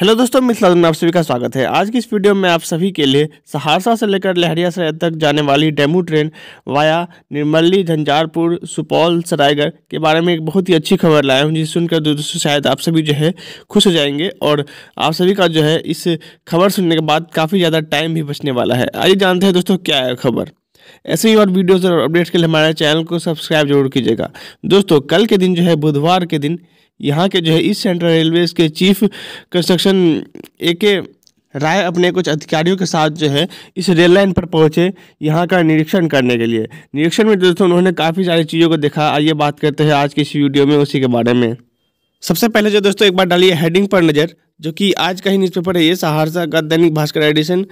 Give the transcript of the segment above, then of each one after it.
hello दोस्तों मिथिला में आप सभी का स्वागत है आज की इस वीडियो में आप सभी के लिए सहरसा से लेकर लहरिया सराय तक जाने वाली DEMU train via Nirmali Jhanjharpur Supaul Saraigarh के बारे में एक बहुत ही अच्छी खबर लाया हूँ जिसे सुनकर दोस्तों शायद आप सभी जो है खुश हो जाएंगे और आप सभी का जो है इस खबर सुनने के बाद काफ़ी ज़्यादा टाइम भी बचने वाला है आइए जानते हैं दोस्तों क्या है खबर ऐसे ही और वीडियोज़ और अपडेट्स के लिए हमारे चैनल को सब्सक्राइब जरूर कीजिएगा दोस्तों कल के दिन जो है बुधवार के दिन यहाँ के जो है ईस्ट सेंट्रल रेलवेज के chief construction A K Rai अपने कुछ अधिकारियों के साथ जो है इस रेल लाइन पर पहुंचे यहाँ का निरीक्षण करने के लिए निरीक्षण में दोस्तों उन्होंने काफ़ी सारी चीज़ों को देखा आइए बात करते हैं आज की इस वीडियो में उसी के बारे में सबसे पहले जो दोस्तों एक बार डालिए हेडिंग पर नज़र जो कि आज का ही न्यूज़पेपर है ये सहारसा का दैनिक भास्कर एडिशन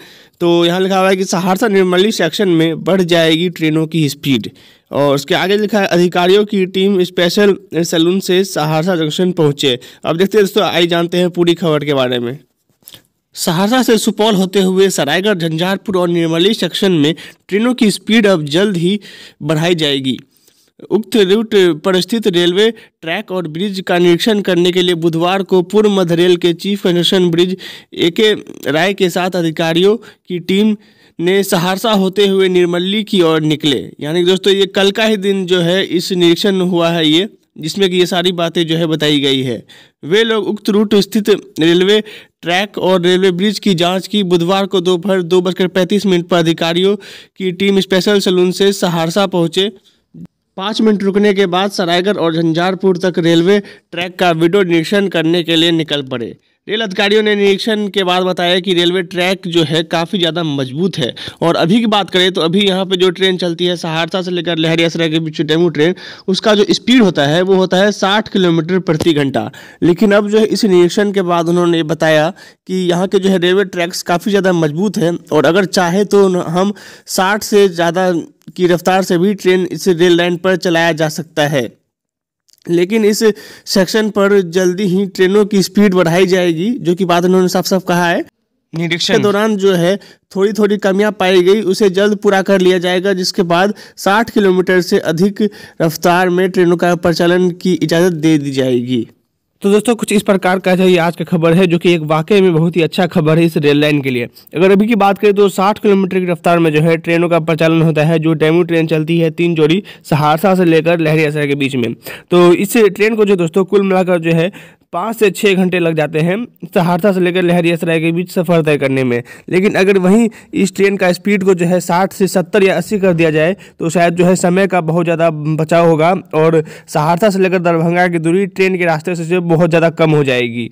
तो यहाँ लिखा हुआ है कि सहारसा निर्मली सेक्शन में बढ़ जाएगी ट्रेनों की स्पीड और उसके आगे लिखा है अधिकारियों की टीम स्पेशल सैलून से सहारसा जंक्शन पहुँचे अब देखते हैं दोस्तों आई जानते हैं पूरी खबर के बारे में सहरसा से सुपौल होते हुए सरायगढ़ झंझारपुर और निर्मली सेक्शन में ट्रेनों की स्पीड अब जल्द ही बढ़ाई जाएगी उक्त रूट पर स्थित रेलवे ट्रैक और ब्रिज का निरीक्षण करने के लिए बुधवार को पूर्व मध्य रेल के चीफ अन्वेषण ब्रिज ए के राय के साथ अधिकारियों की टीम ने सहरसा होते हुए निर्मली की ओर निकले यानी दोस्तों ये कल का ही दिन जो है इस निरीक्षण हुआ है ये जिसमें कि ये सारी बातें जो है बताई गई है वे लोग उक्त रूट स्थित रेलवे ट्रैक और रेलवे ब्रिज की जांच की बुधवार को दोपहर दो, दो बजकर पैंतीस मिनट पर अधिकारियों की टीम स्पेशल सलून से सहरसा पहुंचे पाँच मिनट रुकने के बाद सरायगढ़ और झंझारपुर तक रेलवे ट्रैक का वीडियो निरीक्षण करने के लिए निकल पड़े रेल अधिकारियों ने निरीक्षण के बाद बताया कि रेलवे ट्रैक जो है काफ़ी ज़्यादा मजबूत है और अभी की बात करें तो अभी यहाँ पे जो ट्रेन चलती है सहरसा से लेकर लहरियासराय के बीच डेमू ट्रेन उसका जो स्पीड होता है वो होता है 60 किलोमीटर प्रति घंटा लेकिन अब जो है इस निरीक्षण के बाद उन्होंने बताया कि यहाँ के जो है रेलवे ट्रैक्स काफ़ी ज़्यादा मजबूत हैं और अगर चाहे तो हम साठ से ज़्यादा की रफ्तार से भी ट्रेन इस रेल लाइन पर चलाया जा सकता है लेकिन इस सेक्शन पर जल्दी ही ट्रेनों की स्पीड बढ़ाई जाएगी जो कि बाद उन्होंने साफ साफ कहा है निरीक्षण के दौरान जो है थोड़ी थोड़ी कमियां पाई गई उसे जल्द पूरा कर लिया जाएगा जिसके बाद 60 किलोमीटर से अधिक रफ्तार में ट्रेनों का परिचालन की इजाज़त दे दी जाएगी तो दोस्तों कुछ इस प्रकार का जो ये आज का खबर है जो कि एक वाकई में बहुत ही अच्छा खबर है इस रेल लाइन के लिए अगर अभी की बात करें तो 60 किलोमीटर की रफ्तार में जो है ट्रेनों का प्रचालन होता है जो डेमू ट्रेन चलती है तीन जोड़ी सहरसा से लेकर लहरियासराय के बीच में तो इस ट्रेन को जो दोस्तों कुल मिलाकर जो है पाँच से छः घंटे लग जाते हैं सहरसा से लेकर लहरिया सराय के बीच सफ़र तय करने में लेकिन अगर वहीं इस ट्रेन का स्पीड को जो है साठ से सत्तर या अस्सी कर दिया जाए तो शायद जो है समय का बहुत ज़्यादा बचाव होगा और सहरसा से लेकर दरभंगा की दूरी ट्रेन के रास्ते से जो बहुत ज़्यादा कम हो जाएगी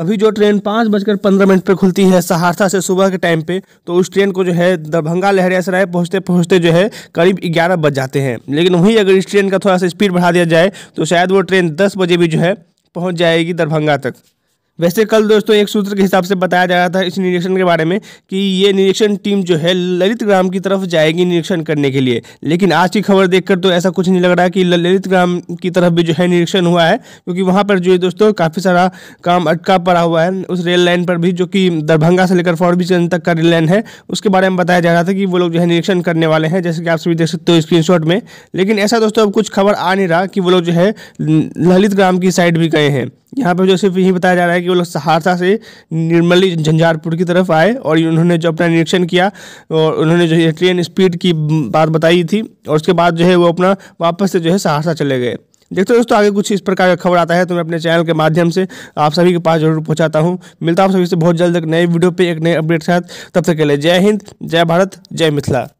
अभी जो ट्रेन पाँच बजकर पंद्रह मिनट पर खुलती है सहरसा से सुबह के टाइम पे तो उस ट्रेन को जो है दरभंगा लहरिया सराय पहुँचते पहुँचते जो है करीब ग्यारह बज जाते हैं लेकिन वहीं अगर इस ट्रेन का थोड़ा सा स्पीड बढ़ा दिया जाए तो शायद वो ट्रेन दस बजे भी जो है पहुँच जाएगी दरभंगा तक वैसे कल दोस्तों एक सूत्र के हिसाब से बताया जा रहा था इस निरीक्षण के बारे में कि ये निरीक्षण टीम जो है ललित ग्राम की तरफ जाएगी निरीक्षण करने के लिए लेकिन आज की खबर देखकर तो ऐसा कुछ नहीं लग रहा है कि ललित ग्राम की तरफ भी जो है निरीक्षण हुआ है क्योंकि वहाँ पर जो है दोस्तों काफ़ी सारा काम अटका पड़ा हुआ है उस रेल लाइन पर भी जो कि दरभंगा से लेकर फॉरबिजगंज तक का रेल लाइन है उसके बारे में बताया जा रहा था कि वो लोग जो है निरीक्षण करने वाले हैं जैसे कि आप सभी देख सकते हो स्क्रीन में लेकिन ऐसा दोस्तों अब कुछ खबर आ नहीं रहा कि वो लोग जो है ललित ग्राम की साइड भी गए हैं यहाँ पर जो सिर्फ यही बताया जा रहा है कि वो लोग सहरसा से निर्मली झंझारपुर की तरफ आए और उन्होंने जो अपना निरीक्षण किया और उन्होंने जो है ट्रेन स्पीड की बात बताई थी और उसके बाद जो है वो अपना वापस से जो है सहरसा चले गए देखते दोस्तों आगे कुछ इस प्रकार का खबर आता है तो मैं अपने चैनल के माध्यम से आप सभी के पास जरूर पहुंचाता हूँ मिलता आप सभी से बहुत जल्द एक नए वीडियो पे एक नए अपडेट के साथ तब तक के लिए जय हिंद जय भारत जय मिथिला